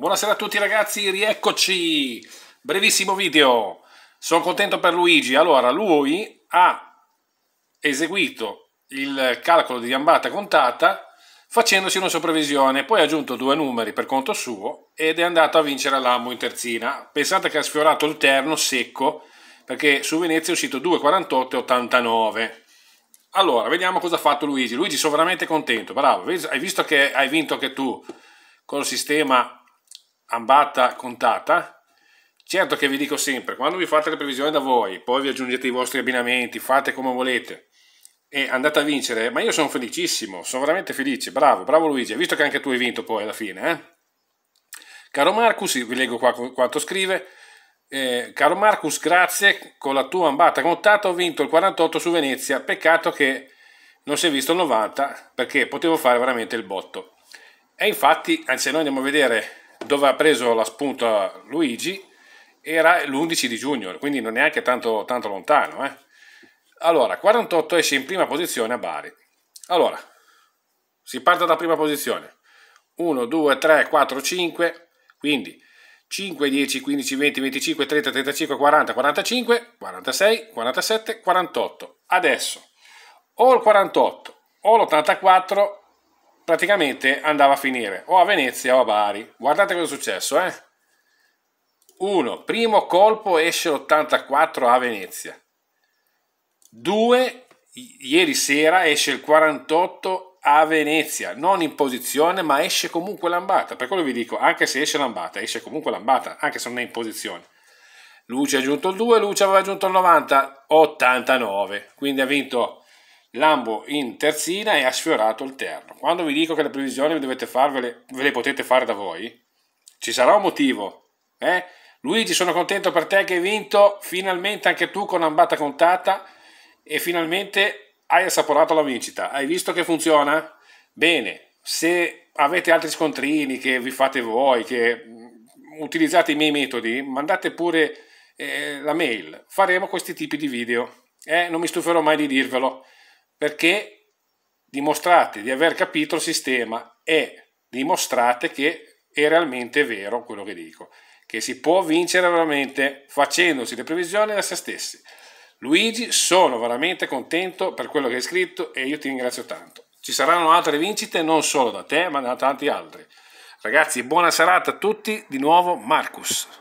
Buonasera a tutti ragazzi, rieccoci! Brevissimo video, sono contento per Luigi. Allora, lui ha eseguito il calcolo di gambata contata facendosi una sopravvisione, poi ha aggiunto due numeri per conto suo ed è andato a vincere all'ammo in terzina. Pensate che ha sfiorato il terno secco perché su Venezia è uscito 2,48,89. Allora, vediamo cosa ha fatto Luigi. Luigi, sono veramente contento, bravo. Hai visto che hai vinto anche tu col sistema ambata contata. Certo che vi dico sempre, quando vi fate le previsioni da voi, poi vi aggiungete i vostri abbinamenti, fate come volete e andate a vincere, ma io sono felicissimo, sono veramente felice, bravo, bravo Luigi, hai visto che anche tu hai vinto poi alla fine, eh? Caro Marcus, vi leggo qua quanto scrive, eh, caro Marcus, grazie, con la tua ambata contata ho vinto il 48 su Venezia, peccato che non si è visto il 90 perché potevo fare veramente il botto. E infatti, anzi noi andiamo a vedere dove ha preso la spunta Luigi era l'11 di giugno, quindi non è neanche tanto, tanto lontano. Eh. Allora, 48 esce in prima posizione a Bari. Allora, si parte dalla prima posizione. 1, 2, 3, 4, 5, quindi 5, 10, 15, 20, 25, 30, 35, 40, 45, 46, 47, 48. Adesso o il 48 o l'84 praticamente andava a finire o a Venezia o a Bari. Guardate cosa è successo, eh? 1. Primo colpo esce 84 a Venezia. 2. Ieri sera esce il 48 a Venezia, non in posizione, ma esce comunque lambata. Per quello vi dico, anche se esce lambata, esce comunque lambata, anche se non è in posizione. Luce ha aggiunto il 2, Luce aveva aggiunto il 90, 89. Quindi ha vinto Lambo in terzina e ha sfiorato il terno. Quando vi dico che le previsioni farvele, ve le potete fare da voi, ci sarà un motivo. Eh? Luigi, sono contento per te che hai vinto finalmente anche tu con ambata contata e finalmente hai assaporato la vincita. Hai visto che funziona? Bene, se avete altri scontrini che vi fate voi, che mm, utilizzate i miei metodi, mandate pure eh, la mail. Faremo questi tipi di video. Eh, non mi stuferò mai di dirvelo perché dimostrate di aver capito il sistema e dimostrate che è realmente vero quello che dico, che si può vincere veramente facendosi le previsioni da se stessi. Luigi, sono veramente contento per quello che hai scritto e io ti ringrazio tanto. Ci saranno altre vincite non solo da te, ma da tanti altri. Ragazzi, buona serata a tutti, di nuovo Marcus.